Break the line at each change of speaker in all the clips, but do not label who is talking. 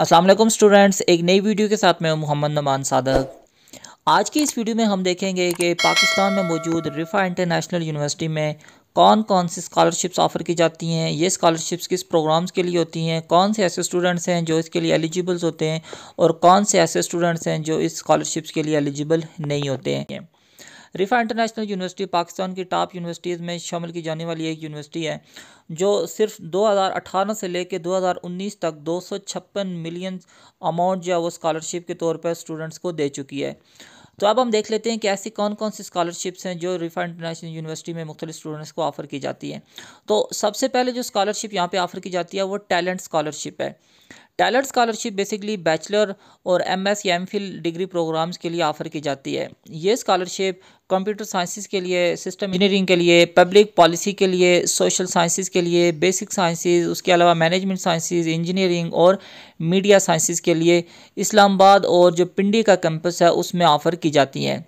Aslam students एक नई video के साथ मैं मोहम्मद नमान सादक आज की इस वीडियो में हम देखेंगे कि पाकिस्तान में मौजूद रिफा इंटरनेशनल यूनिवर्सिटी में कौन कौन सी स्कॉलरशिप्स ऑफ़र की जाती हैं ये स्कॉलरशिप्स किस प्रोग्राम्स के लिए होती हैं कौन से ऐसे स्टूडेंट्स हैं जो इसके लिए एलिजिबल्स होते हैं और कौन से ऐसे स्टूडेंट्स हैं जो इस स्कॉलरशिप्स के लिए एलिजिबल नहीं होते हैं रिफा इंटरनेशनल यूनिवर्सिटी पाकिस्तान की टॉप यूनिवर्सिटीज़ में शामिल की जाने वाली एक यूनिवर्सिटी है जो सिर्फ 2018 से लेकर 2019 तक 256 मिलियन अमाउंट जो है वो स्कॉलरशिप के तौर पर स्टूडेंट्स को दे चुकी है तो अब हम देख लेते हैं कि ऐसी कौन कौन सी स्कॉलरशिप्स हैं जो रिफा इंटरनेशनल यूनिवर्सिटी में मुख्तलिफ स्टूडेंट्स को ऑफ़र की जाती है तो सबसे पहले जो स्कॉलरशिप यहाँ पे ऑफ़र की जाती है वो टैलेंट स्कॉलरशिप है टैलेंट स्कॉलरशिप बेसिकली बैचलर और एमएस या एमफिल डिग्री प्रोग्राम्स के लिए ऑफ़र की जाती है ये स्कॉलरशिप कंप्यूटर साइंसिस के लिए सिस्टम इंजीनियरिंग के लिए पब्लिक पॉलिसी के लिए सोशल साइंसिस के लिए बेसिक साइंसिस उसके अलावा मैनेजमेंट साइंसिस इंजीनियरिंग और मीडिया साइंसिस के लिए इस्लामाबाद और जो पिंडी का कैंपस है उसमें ऑफ़र की जाती हैं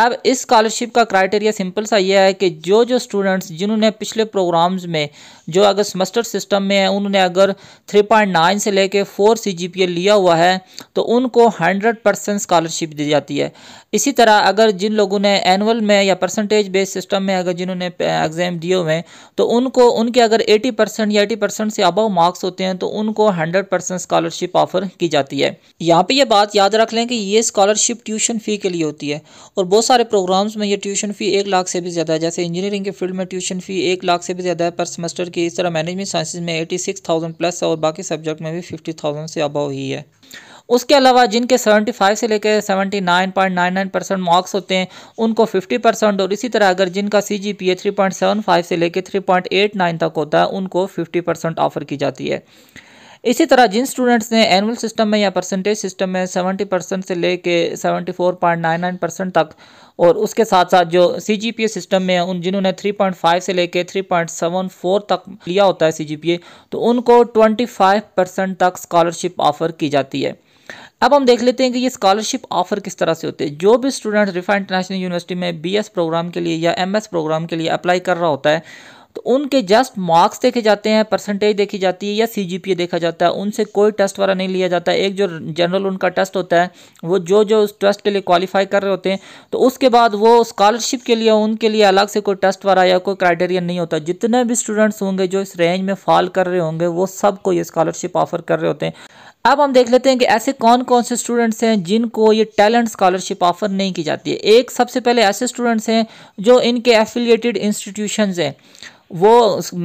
अब इस स्कॉलरशिप का क्राइटेरिया सिंपल सा यह है कि जो जो स्टूडेंट्स जिन्होंने पिछले प्रोग्राम्स में जो अगर सेमेस्टर सिस्टम में है उन्होंने अगर 3.9 से लेके 4 सीजीपीए लिया हुआ है तो उनको 100 परसेंट स्कॉलरशिप दी जाती है इसी तरह अगर जिन लोगों ने एनअल में या परसेंटेज बेस्ड सिस्टम में अगर जिन्होंने एग्ज़ाम दिए हुए हैं तो उनको उनके अगर एटी परसेंट या एटी परसेंट से अबव मार्क्स होते हैं तो उनको हंड्रेड परसेंट स्कॉलरशिप ऑफर की जाती है यहाँ पर यह बात याद रख लें कि ये स्कॉलरशिप ट्यूशन फ़ी के लिए होती है और बहुत बहुत सारे प्रोग्राम्स में ये ट्यूशन फ़ी एक लाख से भी ज़्यादा है जैसे इंजीनियरिंग के फील्ड में ट्यूशन फ़ी एक लाख से भी ज़्यादा है पर सेमेस्टर की इस तरह मैनेजमेंट साइंसिस में एटी सिक्स थाउजेंड प्लस और बाकी सब्जेक्ट में भी फिफ्टी थाउजेंड से अबव ही है उसके अलावा जिनके सेवेंटी फाइव से लेकर seventy nine nine point nine percent marks होते हैं उनको फिफ्टी परसेंट और इसी तरह अगर जिनका C G P A three point seven five से लेकर थ्री पॉइंट एट नाइन तक होता है उनको फिफ्टी परसेंट ऑफर की जाती है इसी तरह जिन स्टूडेंट्स ने एनुअल सिस्टम में या परसेंटेज सिस्टम में सेवेंटी परसेंट से लेके seventy four point nine nine percent तक और उसके साथ साथ जो सी जी पी ए सिस्टम में उन जिन्होंने थ्री पॉइंट फाइव से लेके थ्री पॉइंट सेवन फोर तक लिया होता है सी जी पी ए तो उनको ट्वेंटी फाइव परसेंट तक स्कॉलरशिप ऑफ़र की जाती है अब हम देख लेते हैं कि ये स्कॉलरशिप ऑफर किस तरह से होते हैं जो भी स्टूडेंट रिफा इंटरनेशनल यूनिवर्सिटी में बी प्रोग्राम के लिए या एम प्रोग्राम के लिए अप्लाई कर रहा होता है तो उनके जस्ट मार्क्स देखे जाते हैं परसेंटेज देखी जाती है या सी देखा जाता है उनसे कोई टेस्ट वाला नहीं लिया जाता है एक जो जनरल उनका टेस्ट होता है वो जो जो उस टेस्ट के लिए क्वालिफाई कर रहे होते हैं तो उसके बाद वो स्कॉलरशिप के लिए उनके लिए अलग से कोई टेस्ट वाला या कोई क्राइटेरिया नहीं होता जितने भी स्टूडेंट्स होंगे जो इस रेंज में फॉल कर रहे होंगे वो सबको ये स्कॉलरशिप ऑफर कर रहे होते हैं अब हम देख लेते हैं कि ऐसे कौन कौन से स्टूडेंट्स हैं जिनको ये टैलेंट स्कॉलरशिप ऑफर नहीं की जाती है एक सबसे पहले ऐसे स्टूडेंट्स हैं जो इनके एफिलिएटेड इंस्टीट्यूशंस हैं वो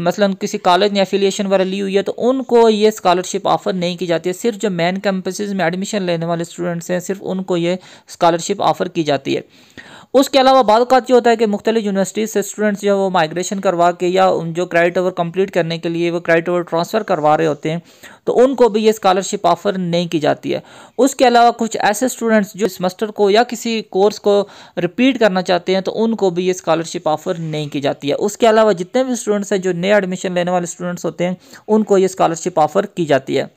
मतलब किसी कॉलेज ने एफिलिएशन वगैरह ली हुई है तो उनको ये स्कॉलरशिप ऑफ़र नहीं की जाती है सिर्फ जो मेन कैंपसेज में एडमिशन लेने वाले स्टूडेंट्स हैं सिर्फ उनको ये स्कॉलरशिप ऑफ़र की जाती है उसके अलावा बाद का ये होता है कि मुख्तलि यूनिवर्सिटीज़ से स्टूडेंट्स जो है वो माइग्रेशन करवा के या उन जो क्रेडिट ओवर कम्प्लीट करने के लिए वो क्राइट ओवर ट्रांसफ़र करवा रहे होते हैं तो उनको भी ये स्कॉलरशिप ऑफर नहीं की जाती है उसके अलावा कुछ ऐसे स्टूडेंट्स जो सेमेस्टर को या किसी कोर्स को रिपीट करना चाहते हैं तो उनको भी ये स्कॉलरशिप ऑफर नहीं की जाती है उसके अलावा जितने भी स्टूडेंट्स हैं जो नए एडमिशन लेने वाले स्टूडेंट्स होते हैं उनको ये स्कॉलरशिप ऑफर की जाती है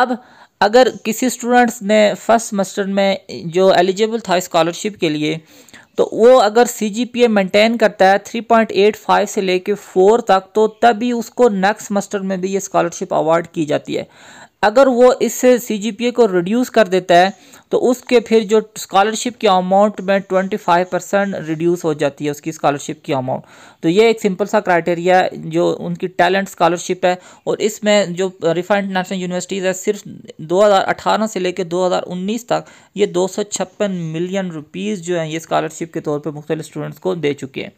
अब अगर किसी स्टूडेंट्स ने फर्स्ट सेमेस्टर में जो एलिजिबल था स्कॉलरशिप के लिए तो वो अगर सी जी पी ए मैंटेन करता है थ्री पॉइंट एट फाइव से लेके फोर तक तो तभी उसको नेक्स्ट सेमेस्टर में भी ये स्कॉलरशिप अवार्ड की जाती है अगर वो इस सी को रिड्यूस कर देता है तो उसके फिर जो स्कॉलरशिप की अमाउंट में 25 परसेंट रिड्यूस हो जाती है उसकी स्कॉलरशिप की अमाउंट तो ये एक सिंपल सा क्राइटेरिया जो उनकी टैलेंट स्कॉलरशिप है और इसमें जो रिफाइंड नेशनल यूनिवर्सिटीज़ है सिर्फ 2018 से लेकर 2019 तक ये दो मिलियन रुपीज़ जो है ये स्कॉलरशिप के तौर पर मुख्तलिफ स्टूडेंट्स को दे चुके हैं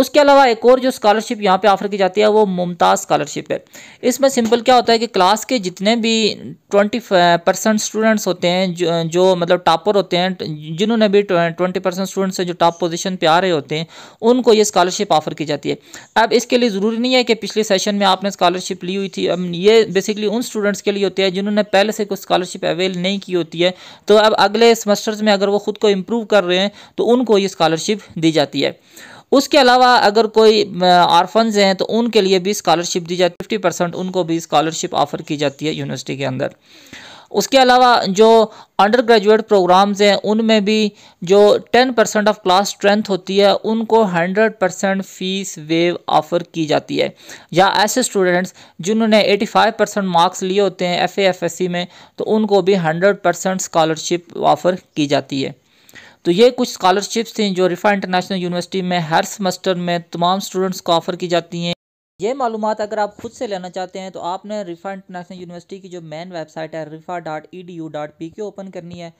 उसके अलावा एक और जो स्कॉलरशिप यहाँ पे ऑफर की जाती है वो मुमताज़ स्कॉलरशिप है इसमें सिंपल क्या होता है कि क्लास के जितने भी ट्वेंटी परसेंट स्टूडेंट्स होते हैं जो, जो मतलब टॉपर होते हैं जिन्होंने भी ट्वेंटी परसेंट स्टूडेंट्स जो टॉप पोजिशन पर आ रहे होते हैं उनको ये स्कॉलरशिप ऑफर की जाती है अब इसके लिए ज़रूरी नहीं है कि पिछले सेशन में आपने स्कॉलरशिप ली हुई थी अब ये बेसिकली उन स्टूडेंट्स के लिए होती है जिन्होंने पहले से कुछ स्कॉलरशिप अवेल नहीं की होती है तो अब अगले सेमेस्टर्स में अगर वो खुद को इम्प्रूव कर रहे हैं तो उनको ये स्कॉलरशिप दी जाती है उसके अलावा अगर कोई आरफनज हैं तो उनके लिए भी स्कॉलरशिप दी जाती है फिफ्टी परसेंट उनको भी स्कॉलरशिप ऑफ़र की जाती है यूनिवर्सिटी के अंदर उसके अलावा जो अंडर ग्रेजुएट प्रोग्राम्स हैं उनमें भी जो ten percent of class strength होती है उनको hundred percent fees waive offer की जाती है या ऐसे स्टूडेंट्स जिन्होंने एटी फाइव परसेंट मार्क्स लिए होते हैं एफ एफ एस सी में तो उनको भी हंड्रेड परसेंट स्कॉलरशिप ऑफ़र की जाती है तो ये कुछ स्कॉलरशिप्स थी जो रिफा इंटरनेशनल यूनिवर्सिटी में हर सेमेस्टर में तमाम स्टूडेंट्स को ऑफ़र की जाती हैं ये मालूम अगर आप खुद से लेना चाहते हैं तो आपने रिफा इंटरनेशनल यूनिवर्सिटी की जो मेन वेबसाइट है Riphah dot E D U dot P K open करनी है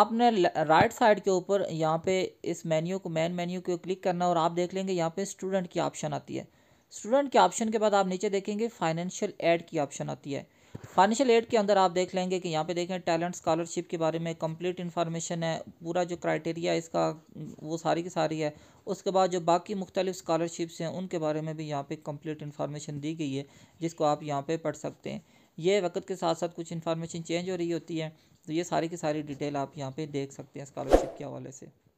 आपने राइट साइड के ऊपर यहाँ पे इस मेन्यू को मेन मेन्यू को क्लिक करना और आप देख लेंगे यहाँ पे स्टूडेंट की ऑप्शन आती है स्टूडेंट के ऑप्शन के बाद आप नीचे देखेंगे फाइनेंशियल एड की ऑप्शन आती है फाइनेंशियल एड के अंदर आप देख लेंगे कि यहाँ पे देखें टैलेंट स्कॉलरशिप के बारे में कंप्लीट इन्फॉर्मेशन है पूरा जो क्राइटेरिया इसका वो सारी की सारी है उसके बाद जो बाकी मुख्तलिफ स्कॉलरशिप्स हैं उनके बारे में भी यहाँ पे कंप्लीट इन्फॉर्मेशन दी गई है जिसको आप यहाँ पे पढ़ सकते हैं ये वक्त के साथ साथ कुछ इन्फॉर्मेशन चेंज हो रही होती है तो ये सारी की सारी डिटेल आप यहाँ पर देख सकते हैं स्कॉलरशिप के हवाले से